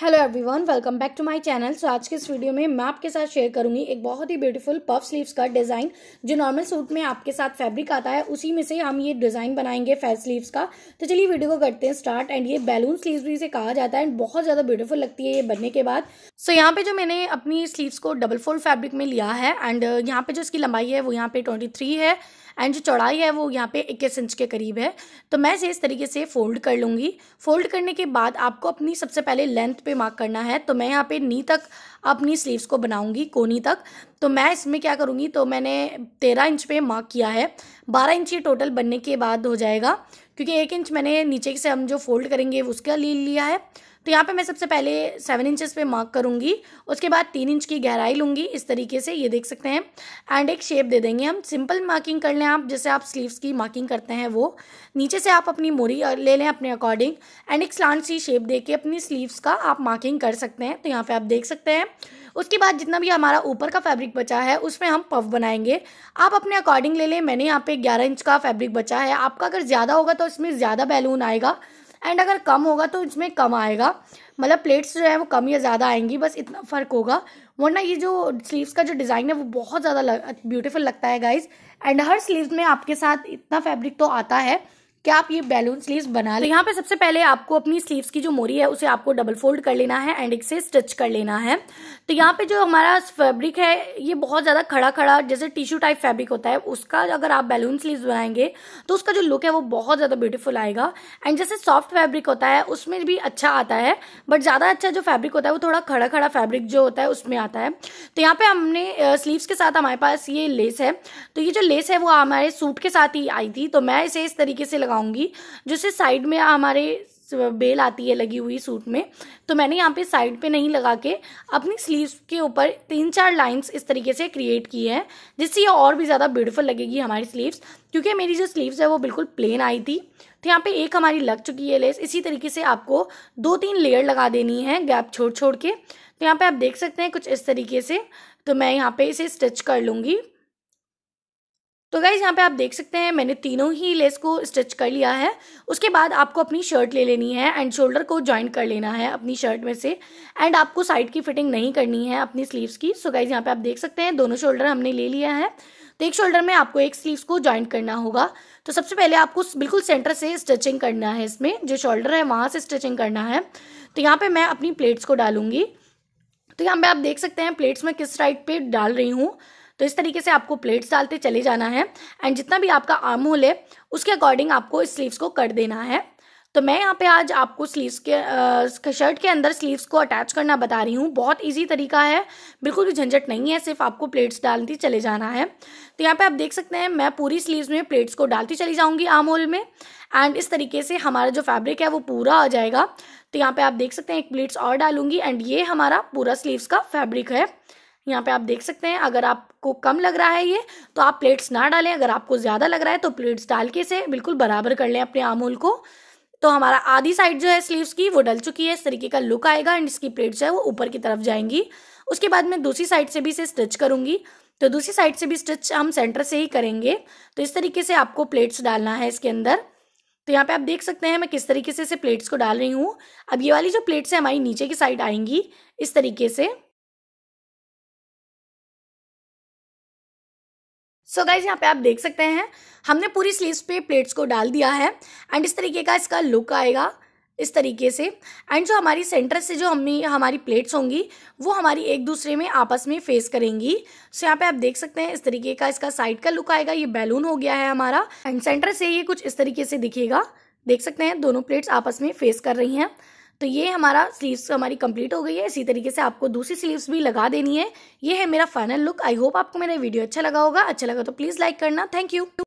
hello everyone welcome back to my channel so आज के इस वीडियो में मैं आपके साथ शेयर करूंगी एक बहुत ही ब्यूटीफुल पफ स्लीव्स का डिज़ाइन जो नॉर्मल सूट में आपके साथ फैब्रिक आता है उसी में से हम ये डिज़ाइन बनाएंगे फैस स्लीव्स का तो चलिए वीडियो को करते हैं स्टार्ट एंड ये बैलून स्लीव भी इसे कहा जाता है एंड बहुत ज़्यादा ब्यूटीफुल लगती है ये बनने के बाद सो so, यहाँ पे जो मैंने अपनी स्लीव्स को डबल फोल्ड फैब्रिक में लिया है एंड यहाँ पे जो इसकी लंबाई है वो यहाँ पे ट्वेंटी है एंड जो चौड़ाई है वो यहाँ पे इक्कीस इंच के करीब है तो मैं इसे इस तरीके से फोल्ड कर लूँगी फोल्ड करने के बाद आपको अपनी सबसे पहले लेंथ पे मार्क करना है तो मैं यहाँ पे नी तक अपनी स्लीव्स को बनाऊँगी कोनी तक तो मैं इसमें क्या करूँगी तो मैंने तेरह इंच पे मार्क किया है बारह इंच ये टोटल बनने के बाद हो जाएगा क्योंकि एक इंच मैंने नीचे से हम जो फोल्ड करेंगे उसका ले लिया है तो यहाँ पे मैं सबसे पहले सेवन इंचेस पे मार्क करूँगी उसके बाद तीन इंच की गहराई लूँगी इस तरीके से ये देख सकते हैं एंड एक शेप दे देंगे हम सिंपल मार्किंग कर लें आप जैसे आप स्लीव्स की मार्किंग करते हैं वो नीचे से आप अपनी मोरी ले लें अपने अकॉर्डिंग एंड एक स्लांट सी शेप दे के अपनी स्लीव्स का आप मार्किंग कर सकते हैं तो यहाँ पर आप देख सकते हैं उसके बाद जितना भी हमारा ऊपर का फैब्रिक बचा है उसमें हम पफ बनाएंगे आप अपने अकॉर्डिंग ले लें मैंने यहाँ पे ग्यारह इंच का फैब्रिक बचा है आपका अगर ज़्यादा होगा तो इसमें ज़्यादा बैलून आएगा एंड अगर कम होगा तो इसमें कम आएगा मतलब प्लेट्स जो है वो कम या ज़्यादा आएंगी बस इतना फ़र्क होगा वरना ये जो स्लीव्स का जो डिज़ाइन है वो बहुत ज़्यादा ब्यूटीफुल लगता है गाइज एंड हर स्लीव्स में आपके साथ इतना फैब्रिक तो आता है कि आप ये बैलून स्लीव्स बना तो लें यहाँ पे सबसे पहले आपको अपनी स्लीव्स की जो मोरी है उसे आपको डबल फोल्ड कर लेना है एंड इसे स्टिच कर लेना है तो यहाँ पे जो हमारा फैब्रिक है ये बहुत ज़्यादा खड़ा खड़ा जैसे टिश्यू टाइप फैब्रिक होता है उसका अगर आप बैलून स्लीव बनाएंगे तो उसका जो लुक है वो बहुत ज़्यादा ब्यूटीफुल आएगा एंड जैसे सॉफ्ट फैब्रिक होता है उसमें भी अच्छा आता है बट ज़्यादा अच्छा जो फैब्रिक होता है वो थोड़ा खड़ा खड़ा फैब्रिक जो होता है उसमें आता है तो यहाँ पे हमने स्लीव्स के साथ हमारे पास ये लेस है तो ये जो लेस है वो हमारे सूट के साथ ही आई थी तो मैं इसे इस तरीके से लगा दिखाऊंगी जैसे साइड में हमारे बेल आती है लगी हुई सूट में तो मैंने यहाँ पे साइड पे नहीं लगा के अपनी स्लीव्स के ऊपर तीन चार लाइंस इस तरीके से क्रिएट की है जिससे ये और भी ज़्यादा ब्यूटीफुल लगेगी हमारी स्लीव्स क्योंकि मेरी जो स्लीव्स है वो बिल्कुल प्लेन आई थी तो यहाँ पे एक हमारी लग चुकी है लेस इसी तरीके से आपको दो तीन लेयर लगा देनी है गैप छोड़ छोड़ के तो यहाँ पर आप देख सकते हैं कुछ इस तरीके से तो मैं यहाँ पर इसे स्टिच कर लूँगी तो गाइज यहाँ पे आप देख सकते हैं मैंने तीनों ही लेस को स्टिच कर लिया है उसके बाद आपको अपनी शर्ट ले लेनी है एंड शोल्डर को ज्वाइन कर लेना है अपनी शर्ट में से एंड आपको साइड की फिटिंग नहीं करनी है अपनी स्लीव्स की सो गाइज यहाँ पे आप देख सकते हैं दोनों शोल्डर हमने ले लिया है तो एक शोल्डर में आपको एक स्लीव्स को ज्वाइन करना होगा तो सबसे पहले आपको बिल्कुल सेंटर से स्टिचिंग करना है इसमें जो शोल्डर है वहाँ से स्टिचिंग करना है तो यहाँ पे मैं अपनी प्लेट्स को डालूंगी तो यहाँ पे आप देख सकते हैं प्लेट्स में किस साइड पे डाल रही हूँ तो इस तरीके से आपको प्लेट्स डालते चले जाना है एंड जितना भी आपका आम होल है उसके अकॉर्डिंग आपको इस स्लीव्स को कट देना है तो मैं यहाँ पे आज आपको स्लीव्स के शर्ट के अंदर स्लीव्स को अटैच करना बता रही हूँ बहुत इजी तरीका है बिल्कुल भी झंझट नहीं है सिर्फ आपको प्लेट्स डालती चले जाना है तो यहाँ पे आप देख सकते हैं मैं पूरी स्लीव्स में प्लेट्स को डालती चली जाऊँगी आम होल में एंड इस तरीके से हमारा जो फैब्रिक है वो पूरा आ जाएगा तो यहाँ पर आप देख सकते हैं एक प्लेट्स और डालूंगी एंड ये हमारा पूरा स्लीव्स का फैब्रिक है यहाँ पे आप देख सकते हैं अगर आपको कम लग रहा है ये तो आप प्लेट्स ना डालें अगर आपको ज़्यादा लग रहा है तो प्लेट्स डाल के इसे बिल्कुल बराबर कर लें अपने आमूल को तो हमारा आधी साइड जो है स्लीव्स की वो डल चुकी है इस तरीके का लुक आएगा एंड इसकी प्लेट जो है वो ऊपर की तरफ जाएंगी उसके बाद मैं दूसरी साइड से भी इसे स्टिच करूँगी तो दूसरी साइड से भी स्टिच हम सेंटर से ही करेंगे तो इस तरीके से आपको प्लेट्स डालना है इसके अंदर तो यहाँ पे आप देख सकते हैं मैं किस तरीके से इसे प्लेट्स को डाल रही हूँ अब ये वाली जो प्लेट्स हैं हमारी नीचे की साइड आएंगी इस तरीके से सो गाइज यहाँ पे आप देख सकते हैं हमने पूरी स्लीव्स पे प्लेट्स को डाल दिया है एंड इस तरीके का इसका लुक आएगा इस तरीके से एंड जो हमारी सेंटर से जो हमें हमारी प्लेट्स होंगी वो हमारी एक दूसरे में आपस में फेस करेंगी सो यहाँ पे आप देख सकते हैं इस तरीके का इसका साइड का लुक आएगा ये बैलून हो गया है हमारा एंड सेंटर से ये कुछ इस तरीके से दिखेगा देख सकते हैं दोनों प्लेट्स आपस में फेस कर रही हैं तो ये हमारा स्लीव्स हमारी कंप्लीट हो गई है इसी तरीके से आपको दूसरी स्लीव्स भी लगा देनी है ये है मेरा फाइनल लुक आई होप आपको मेरा वीडियो अच्छा लगा होगा अच्छा लगा तो प्लीज़ लाइक करना थैंक यू